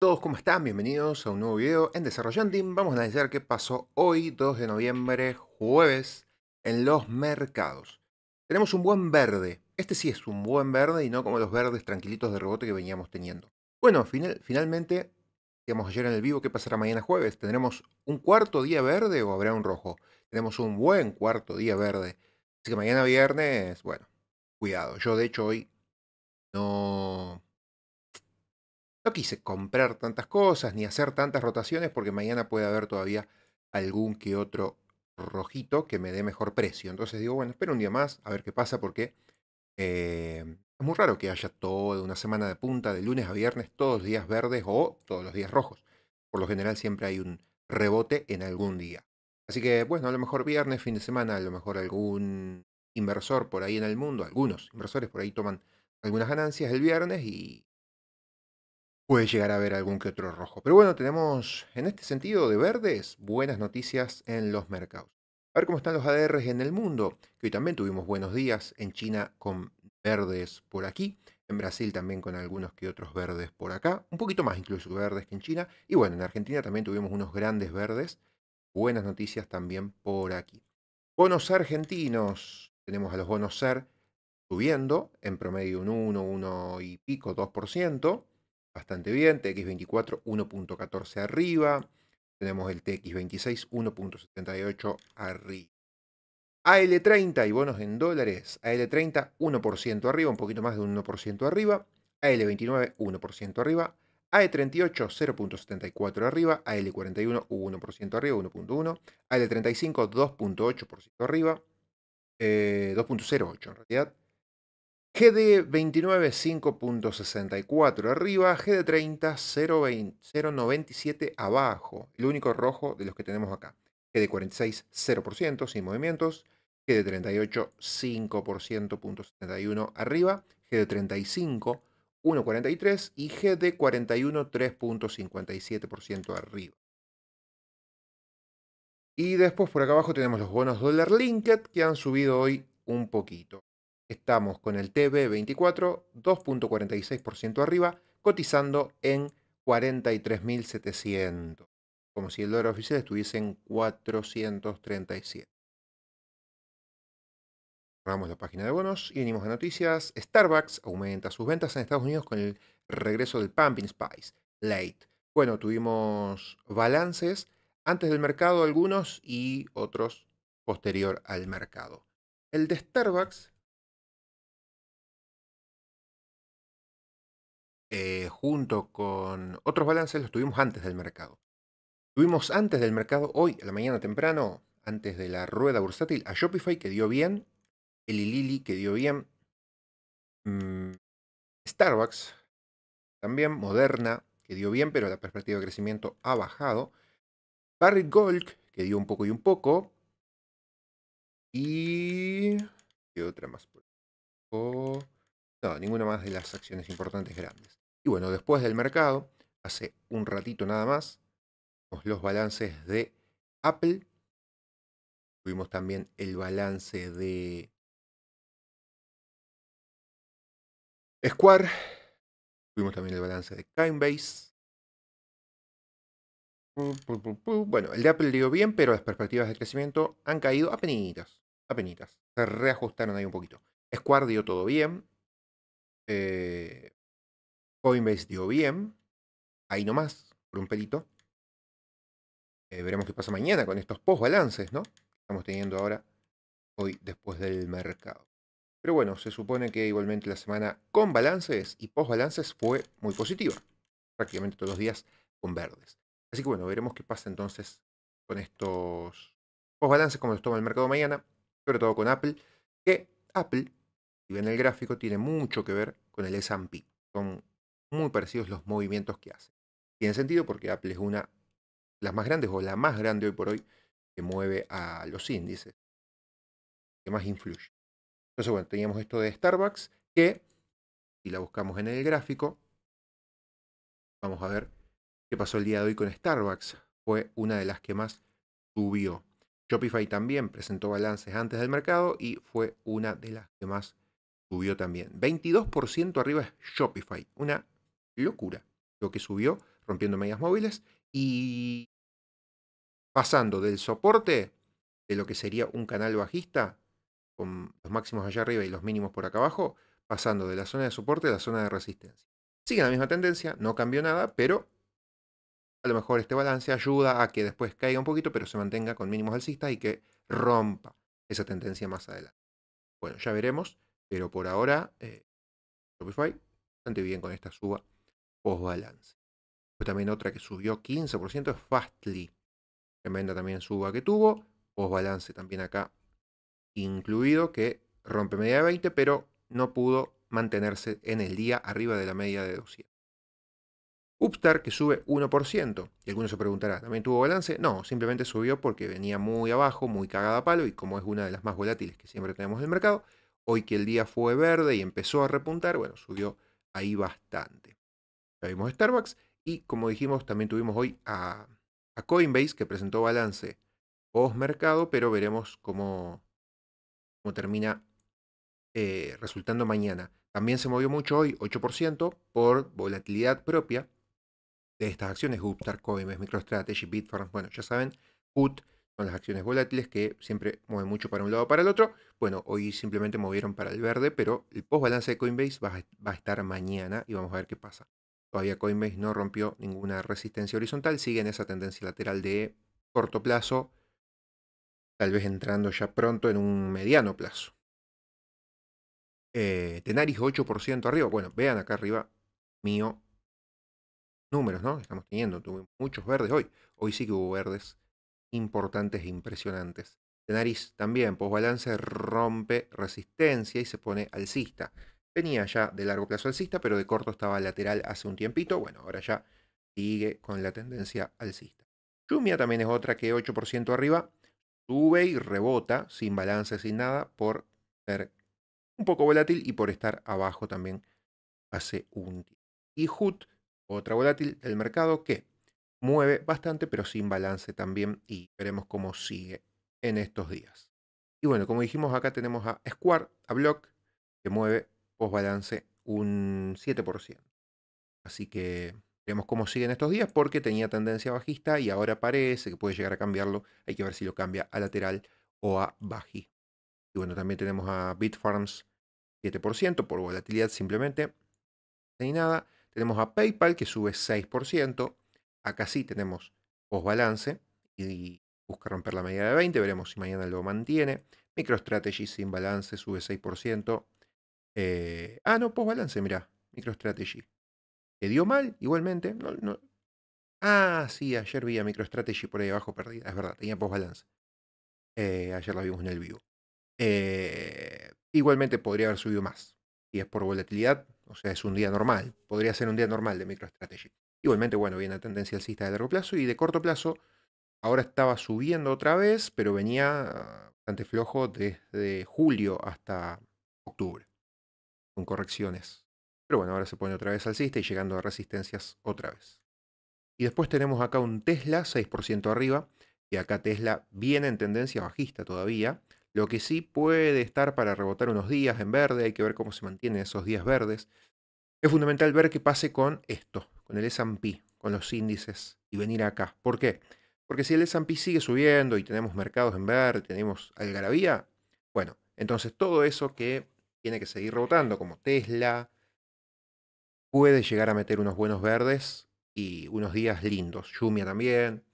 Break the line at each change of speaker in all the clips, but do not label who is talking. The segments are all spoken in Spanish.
todos, ¿cómo están? Bienvenidos a un nuevo video en Desarrollo Vamos a analizar qué pasó hoy, 2 de noviembre, jueves, en los mercados. Tenemos un buen verde. Este sí es un buen verde y no como los verdes tranquilitos de rebote que veníamos teniendo. Bueno, finalmente, digamos ayer en el vivo, ¿qué pasará mañana jueves? ¿Tendremos un cuarto día verde o habrá un rojo? Tenemos un buen cuarto día verde. Así que mañana viernes, bueno, cuidado. Yo de hecho hoy no no quise comprar tantas cosas ni hacer tantas rotaciones porque mañana puede haber todavía algún que otro rojito que me dé mejor precio. Entonces digo, bueno, espero un día más a ver qué pasa porque eh, es muy raro que haya toda una semana de punta de lunes a viernes, todos los días verdes o todos los días rojos. Por lo general siempre hay un rebote en algún día. Así que bueno, a lo mejor viernes, fin de semana, a lo mejor algún inversor por ahí en el mundo, algunos inversores por ahí toman algunas ganancias el viernes y puede llegar a ver algún que otro rojo. Pero bueno, tenemos en este sentido de verdes buenas noticias en los mercados. A ver cómo están los ADRs en el mundo, que hoy también tuvimos buenos días en China con verdes por aquí, en Brasil también con algunos que otros verdes por acá, un poquito más incluso verdes que en China, y bueno, en Argentina también tuvimos unos grandes verdes, buenas noticias también por aquí. Bonos argentinos, tenemos a los bonos SER subiendo en promedio un 1, 1 y pico, 2%, bastante bien, TX24 1.14 arriba, tenemos el TX26 1.78 arriba. AL30 y bonos en dólares, AL30 1% arriba, un poquito más de un 1% arriba, AL29 1% arriba, al 38 0.74 arriba, AL41 1% arriba, 1.1, AL35 2.8% arriba, 2.08 eh, en realidad, GD 29 5.64 arriba, GD 30 0.97 abajo, el único rojo de los que tenemos acá. GD 46 0% sin movimientos, GD 38 5.71 arriba, GD 35 1.43 y GD 41 3.57% arriba. Y después por acá abajo tenemos los bonos dólar linked que han subido hoy un poquito. Estamos con el TB24 2.46% arriba, cotizando en 43.700, como si el dólar oficial estuviese en 437. Cerramos la página de bonos y venimos a noticias. Starbucks aumenta sus ventas en Estados Unidos con el regreso del Pumping Spice, late. Bueno, tuvimos balances antes del mercado algunos y otros posterior al mercado. El de Starbucks Eh, junto con otros balances los tuvimos antes del mercado. Tuvimos antes del mercado hoy, a la mañana temprano, antes de la rueda bursátil, a Shopify que dio bien, el Lili que dio bien, mm, Starbucks también, Moderna que dio bien, pero la perspectiva de crecimiento ha bajado, Barry Gold que dio un poco y un poco, y... ¿Qué otra más? Por no, ninguna más de las acciones importantes grandes. Y bueno, después del mercado, hace un ratito nada más, los balances de Apple. Tuvimos también el balance de Square. Tuvimos también el balance de Coinbase. Bueno, el de Apple dio bien, pero las perspectivas de crecimiento han caído a Apenitas. Se reajustaron ahí un poquito. Square dio todo bien. Este, hoy Coinbase dio bien, ahí nomás, por un pelito. Eh, veremos qué pasa mañana con estos post balances, ¿no? Que estamos teniendo ahora, hoy, después del mercado. Pero bueno, se supone que igualmente la semana con balances y post balances fue muy positiva. Prácticamente todos los días con verdes. Así que bueno, veremos qué pasa entonces con estos post balances, como los toma el mercado mañana, sobre todo con Apple, que Apple si ven el gráfico, tiene mucho que ver con el S&P. Son muy parecidos los movimientos que hace. Tiene sentido porque Apple es una de las más grandes o la más grande hoy por hoy que mueve a los índices, que más influye. Entonces, bueno, teníamos esto de Starbucks que, si la buscamos en el gráfico, vamos a ver qué pasó el día de hoy con Starbucks. Fue una de las que más subió. Shopify también presentó balances antes del mercado y fue una de las que más subió también. 22% arriba es Shopify. Una locura lo que subió rompiendo medias móviles y pasando del soporte de lo que sería un canal bajista, con los máximos allá arriba y los mínimos por acá abajo, pasando de la zona de soporte a la zona de resistencia. Sigue la misma tendencia, no cambió nada, pero a lo mejor este balance ayuda a que después caiga un poquito, pero se mantenga con mínimos alcistas y que rompa esa tendencia más adelante. Bueno, ya veremos. Pero por ahora, eh, Shopify, bastante bien con esta suba post balance. también otra que subió 15% es Fastly. Tremenda también suba que tuvo. Post balance también acá incluido, que rompe media de 20, pero no pudo mantenerse en el día arriba de la media de 200. Upstar que sube 1%. Y algunos se preguntarán, ¿también tuvo balance? No, simplemente subió porque venía muy abajo, muy cagada a palo y como es una de las más volátiles que siempre tenemos en el mercado, Hoy que el día fue verde y empezó a repuntar, bueno, subió ahí bastante. Ya vimos Starbucks y como dijimos, también tuvimos hoy a, Coinbase que presentó balance post mercado, pero veremos cómo, cómo termina eh, resultando mañana. También se movió mucho hoy, 8%, por volatilidad propia de estas acciones, Upstart, Coinbase, MicroStrategy, Bitfarms, bueno, ya saben, put las acciones volátiles que siempre mueven mucho para un lado o para el otro. Bueno, hoy simplemente movieron para el verde, pero el post balance de Coinbase va a, estar mañana y vamos a ver qué pasa. Todavía Coinbase no rompió ninguna resistencia horizontal, sigue en esa tendencia lateral de corto plazo, tal vez entrando ya pronto en un mediano plazo. Eh, Tenaris 8% arriba. Bueno, vean acá arriba mío números, ¿no? Estamos teniendo, tuve muchos verdes hoy. Hoy sí que hubo verdes importantes e impresionantes. De nariz también, posbalance pues, rompe resistencia y se pone alcista. Venía ya de largo plazo alcista, pero de corto estaba lateral hace un tiempito. Bueno, ahora ya sigue con la tendencia alcista. Yumia también es otra que 8% arriba. Sube y rebota sin balance, sin nada, por ser un poco volátil y por estar abajo también hace un tiempo. Y HUT, otra volátil del mercado que mueve bastante, pero sin balance también, y veremos cómo sigue en estos días. Y bueno, como dijimos, acá tenemos a Square, a Block, que mueve post balance un 7%. Así que veremos cómo sigue en estos días, porque tenía tendencia bajista y ahora parece que puede llegar a cambiarlo. Hay que ver si lo cambia a lateral o a bají Y bueno, también tenemos a Bitfarms 7% por volatilidad simplemente. hay nada. Tenemos a PayPal que sube 6%. Acá sí tenemos post-balance y busca romper la media de 20. Veremos si mañana lo mantiene. MicroStrategy sin balance sube 6%. Eh, ah, no, postbalance, balance mirá. MicroStrategy. ¿Te dio mal igualmente? Ah, sí, ayer vi a MicroStrategy por ahí abajo perdida. Es verdad, tenía post eh, ayer la vimos en el vivo. Eh, igualmente podría haber subido más. Y es por volatilidad, o sea, es un día normal. Podría ser un día normal de MicroStrategy. Igualmente, bueno, viene la tendencia alcista de largo plazo y de corto plazo. Ahora estaba subiendo otra vez, pero venía bastante flojo desde julio hasta octubre, con correcciones. Pero bueno, ahora se pone otra vez alcista y llegando a resistencias otra vez. Y después tenemos acá un Tesla 6% arriba, y acá Tesla viene en tendencia bajista todavía. Lo que sí puede estar para rebotar unos días en verde, hay que ver cómo se mantienen esos días verdes. Es fundamental ver qué pase con esto, con el S&P, con los índices y venir acá. ¿Por qué? Porque si el S&P sigue subiendo y tenemos mercados en verde, tenemos algarabía, bueno, entonces todo eso que tiene que seguir rotando, como Tesla, puede llegar a meter unos buenos verdes y unos días lindos. Yumia también,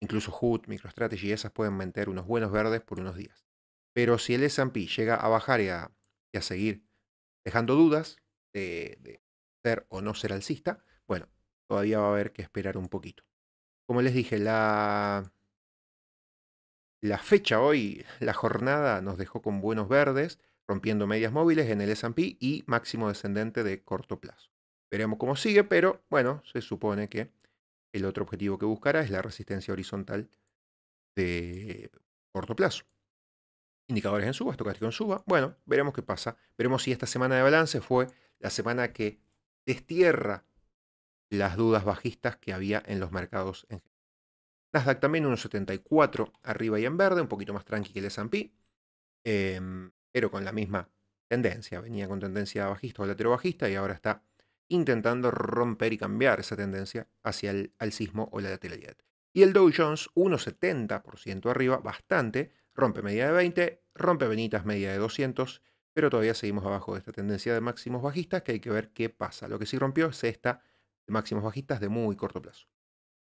incluso HUD, MicroStrategy, esas pueden meter unos buenos verdes por unos días. Pero si el S&P llega a bajar y a seguir dejando dudas, de, ser o no ser alcista, bueno, todavía va a haber que esperar un poquito. Como les dije, la, la fecha hoy, la jornada nos dejó con buenos verdes, rompiendo medias móviles en el S&P y máximo descendente de corto plazo. Veremos cómo sigue, pero bueno, se supone que el otro objetivo que buscará es la resistencia horizontal de corto plazo. Indicadores en suba, estocástico en suba. Bueno, veremos qué pasa. Veremos si esta semana de balance fue la semana que destierra las dudas bajistas que había en los mercados en general. Nasdaq también 1,74 arriba y en verde, un poquito más tranqui que el S&P, em, pero con la misma tendencia. Venía con tendencia bajista o latero bajista y ahora está intentando romper y cambiar esa tendencia hacia el alcismo o la lateralidad. Y el Dow Jones 1,70% arriba, bastante, rompe media de 20, rompe venitas media de 200 pero todavía seguimos abajo de esta tendencia de máximos bajistas que hay que ver qué pasa. Lo que sí rompió es esta de máximos bajistas de muy corto plazo.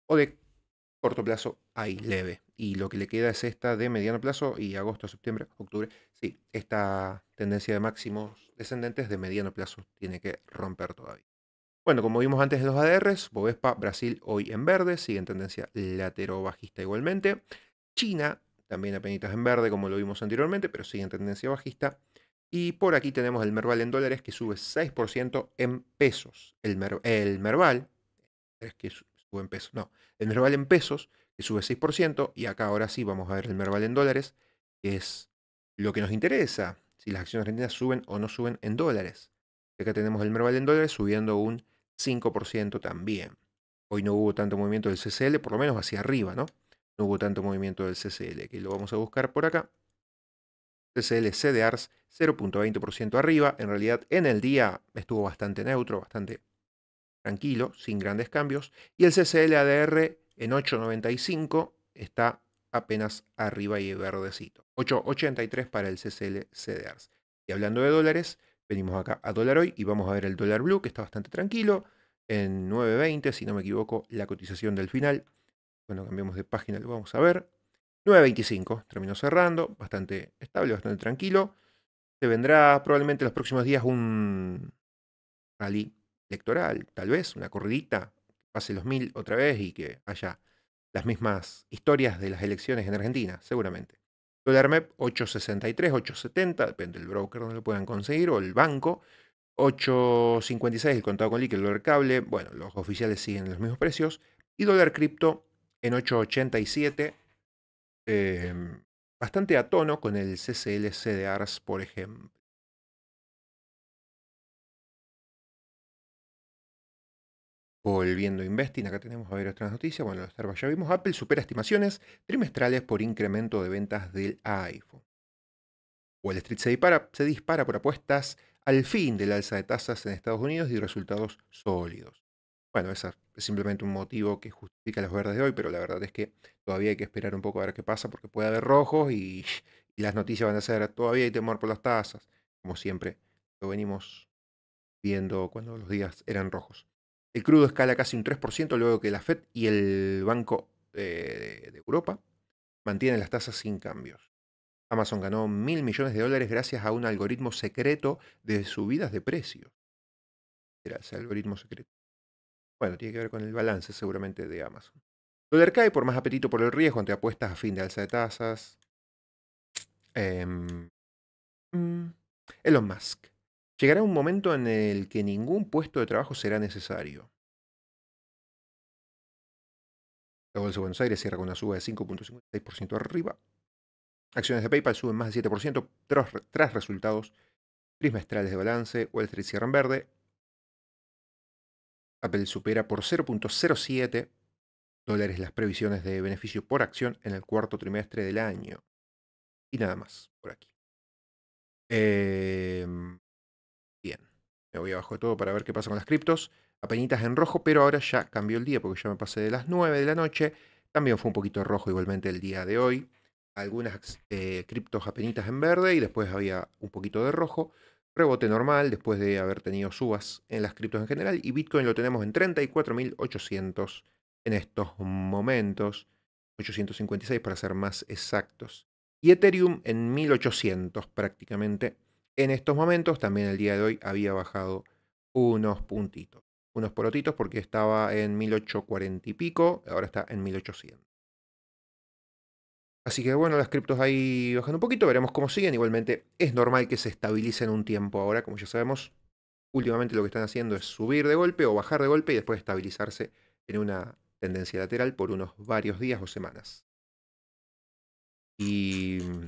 O de corto plazo hay leve. Y lo que le queda es esta de mediano plazo y agosto, septiembre, octubre. Sí, esta tendencia de máximos descendentes de mediano plazo tiene que romper todavía. Bueno, como vimos antes en los ADRs, Bovespa, Brasil hoy en verde, sigue en tendencia latero-bajista igualmente. China, también apenitas en verde como lo vimos anteriormente, pero sigue en tendencia bajista. Y por aquí tenemos el Merval en dólares que sube 6% en pesos. El, Merval, que sube en pesos, no, el Merval en pesos que sube 6%. Y acá ahora sí vamos a ver el Merval en dólares, que es lo que nos interesa, si las acciones argentinas suben o no suben en dólares. Acá tenemos el Merval en dólares subiendo un 5% también. Hoy no hubo tanto movimiento del CCL, por lo menos hacia arriba, ¿no? No hubo tanto movimiento del CCL, que lo vamos a buscar por acá. CCL de 0.20% arriba. En realidad en el día estuvo bastante neutro, bastante tranquilo, sin grandes cambios. Y el CCL ADR en 8.95 está apenas arriba y verdecito. 8.83 para el CCL CDARS. Y hablando de dólares, venimos acá a dólar hoy y vamos a ver el dólar blue que está bastante tranquilo. En 9.20, si no me equivoco, la cotización del final. Cuando cambiamos de página lo vamos a ver. 9.25 terminó cerrando, bastante estable, bastante tranquilo. Se vendrá probablemente en los próximos días un rally electoral, tal vez, una corridita, pase los mil otra vez y que haya las mismas historias de las elecciones en Argentina, seguramente. Dólar MEP 863, 870, depende del broker donde lo puedan conseguir o el banco. 856 el contado con líquido, el dólar cable, bueno, los oficiales siguen los mismos precios. Y dólar cripto en 887, Em, bastante a tono con el CCLC de Ars, por ejemplo. Volviendo a Investing, acá tenemos a ver otras noticias. Bueno, los ya vimos. Apple supera estimaciones trimestrales por incremento de ventas del iPhone. O el Street se dispara, se dispara por apuestas al fin del alza de tasas en Estados Unidos y resultados sólidos. Bueno, ese es simplemente un motivo que justifica las verdes de hoy, pero la verdad es que todavía hay que esperar un poco a ver qué pasa, porque puede haber rojos y, las noticias van a ser todavía hay temor por las tasas. Como siempre, lo venimos viendo cuando los días eran rojos. El crudo escala casi un 3% luego que la Fed y el Banco de, eh, de Europa mantienen las tasas sin cambios. Amazon ganó mil millones de dólares gracias a un algoritmo secreto de subidas de precios. Era ese algoritmo secreto. Bueno, tiene que ver con el balance seguramente de Amazon. Dólar cae por más apetito por el riesgo ante apuestas a fin de alza de tasas. Em, mm, Elon Musk. Llegará un momento en el que ningún puesto de trabajo será necesario. La Bolsa de Buenos Aires cierra con una suba de 5.56% arriba. Acciones de PayPal suben más de 7% tras, tras resultados trimestrales de balance. Wall Street cierra en verde. Apple supera por 0.07 dólares las previsiones de beneficio por acción en el cuarto trimestre del año. Y nada más por aquí. Em, bien, me voy abajo de todo para ver qué pasa con las criptos. Apenitas en rojo, pero ahora ya cambió el día porque ya me pasé de las 9 de la noche. También fue un poquito rojo igualmente el día de hoy. Algunas eh, criptos apenitas en verde y después había un poquito de rojo rebote normal después de haber tenido subas en las criptos en general y Bitcoin lo tenemos en 34.800 en estos momentos, 856 para ser más exactos. Y Ethereum en 1800 prácticamente en estos momentos, también el día de hoy había bajado unos puntitos, unos porotitos porque estaba en 1840 y pico, ahora está en 1800. Así que bueno, las criptos ahí bajan un poquito, veremos cómo siguen. Igualmente es normal que se estabilicen un tiempo ahora, como ya sabemos. Últimamente lo que están haciendo es subir de golpe o bajar de golpe y después estabilizarse en una tendencia lateral por unos varios días o semanas. Y mm,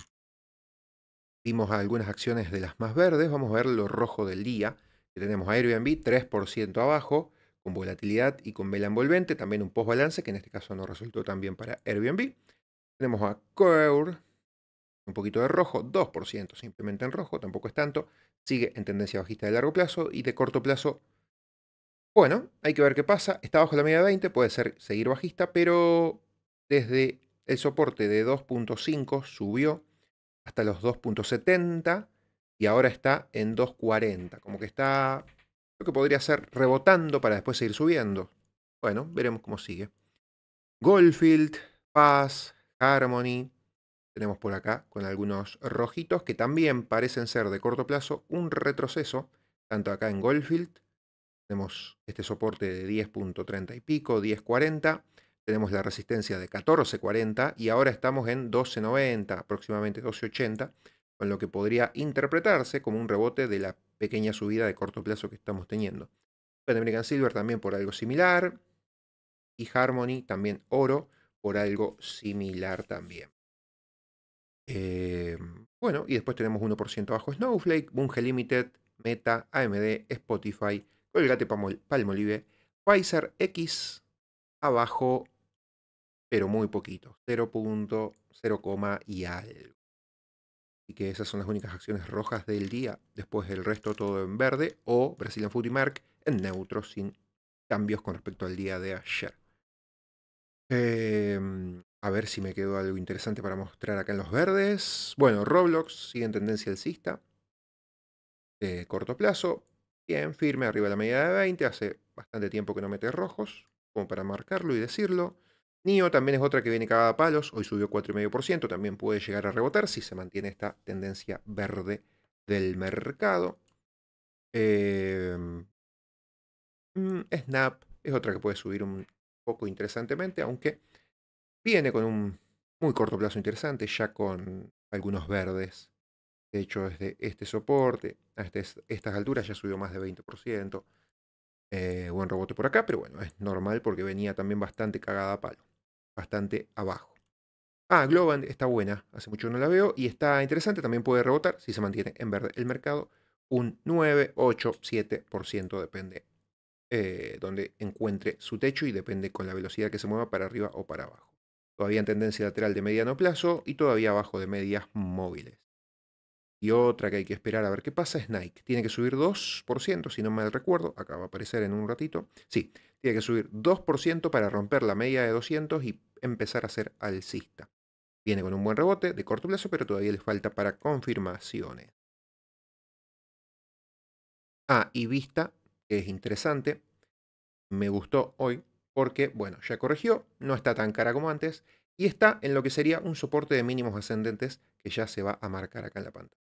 vimos algunas acciones de las más verdes. Vamos a ver lo rojo del día. Que tenemos Airbnb 3% abajo, con volatilidad y con vela envolvente. También un post balance, que en este caso no resultó tan bien para Airbnb. Tenemos a Curl, un poquito de rojo, 2%, simplemente en rojo, tampoco es tanto. Sigue en tendencia bajista de largo plazo y de corto plazo. Bueno, hay que ver qué pasa. Está bajo la media de 20, puede ser seguir bajista, pero desde el soporte de 2.5 subió hasta los 2.70 y ahora está en 2.40. Como que está, creo que podría ser rebotando para después seguir subiendo. Bueno, veremos cómo sigue. Goldfield, Paz, Harmony. Tenemos por acá con algunos rojitos que también parecen ser de corto plazo un retroceso, tanto acá en Goldfield. Tenemos este soporte de 10.30 y pico, 10.40. Tenemos la resistencia de 14.40 y ahora estamos en 12.90, aproximadamente 12.80, con lo que podría interpretarse como un rebote de la pequeña subida de corto plazo que estamos teniendo. Pan American Silver también por algo similar. Y Harmony, también oro, por algo similar también. Em, bueno, y después tenemos 1% abajo. Snowflake, Bunge Limited, Meta, AMD, Spotify, Colgate Palmolive, Pfizer X, abajo, pero muy poquito, 0.0, y algo. Así que esas son las únicas acciones rojas del día. Después el resto todo en verde o Brazilian Food Mark en neutro sin cambios con respecto al día de ayer. Eh, mm, a ver si me quedó algo interesante para mostrar acá en los verdes. Bueno, Roblox sigue en tendencia alcista. De eh, corto plazo. Bien, firme, arriba de la media de 20. Hace bastante tiempo que no mete rojos, como para marcarlo y decirlo. NIO también es otra que viene cagada a palos. Hoy subió 4,5%. También puede llegar a rebotar si se mantiene esta tendencia verde del mercado. Eh, mm, mm, Snap es otra que puede subir un poco interesantemente, aunque viene con un muy corto plazo interesante, ya con algunos verdes. De hecho, desde este soporte a este, estas alturas ya subió más de 20%. Eh, buen rebote por acá, pero bueno, es normal porque venía también bastante cagada a palo. Bastante abajo. Ah, Globand está buena, hace mucho no la veo y está interesante, también puede rebotar si se mantiene en verde el mercado. Un 9, 8, 7% depende eh, donde encuentre su techo y depende con la velocidad que se mueva para arriba o para abajo. Todavía en tendencia lateral de mediano plazo y todavía abajo de medias móviles. Y otra que hay que esperar a ver qué pasa es Nike. Tiene que subir 2%, si no mal recuerdo, acá va a aparecer en un ratito. Sí, tiene que subir 2% para romper la media de 200 y empezar a ser alcista. Viene con un buen rebote de corto plazo, pero todavía le falta para confirmaciones. Ah, y Vista es interesante. Me gustó hoy porque, bueno, ya corrigió, no está tan cara como antes y está en lo que sería un soporte de mínimos ascendentes que ya se va a marcar acá en la pantalla.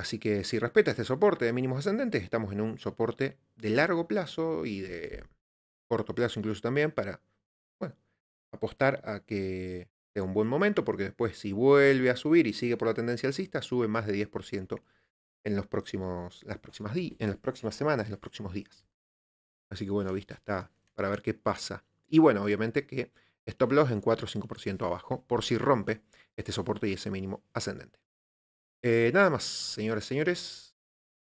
Así que si respeta este soporte de mínimos ascendentes, estamos en un soporte de largo plazo y de corto plazo incluso también para bueno, apostar a que sea un buen momento, porque después si vuelve a subir y sigue por la tendencia alcista, sube más de 10% en, los próximos, las próximas en las próximas semanas, en los próximos días. Así que bueno, vista está para ver qué pasa. Y bueno, obviamente que stop loss en 4 o 5% abajo por si rompe este soporte y ese mínimo ascendente. Eh, nada más, señores, señores.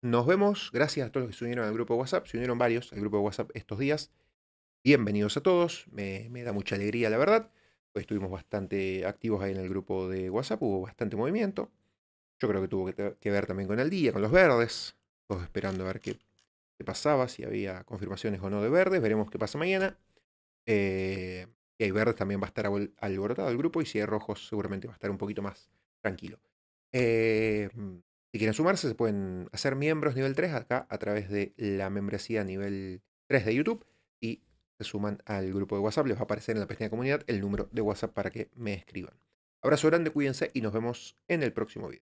Nos vemos. Gracias a todos los que se unieron al grupo de WhatsApp. Se unieron varios al grupo de WhatsApp estos días. Bienvenidos a todos. Me, da mucha alegría, la verdad. Pues estuvimos bastante activos ahí en el grupo de WhatsApp. Hubo bastante movimiento. Yo creo que tuvo que, ver también con el día, con los verdes. Todos esperando a ver qué, pasaba, si había confirmaciones o no de verdes. Veremos qué pasa mañana. Eh, y hay verdes también va a estar alborotado el grupo y si hay rojos seguramente va a estar un poquito más tranquilo. Eh, mm, si quieren sumarse, se pueden hacer miembros nivel 3 acá a través de la membresía nivel 3 de YouTube y se suman al grupo de WhatsApp. Les va a aparecer en la pestaña de comunidad el número de WhatsApp para que me escriban. Abrazo grande, cuídense y nos vemos en el próximo video.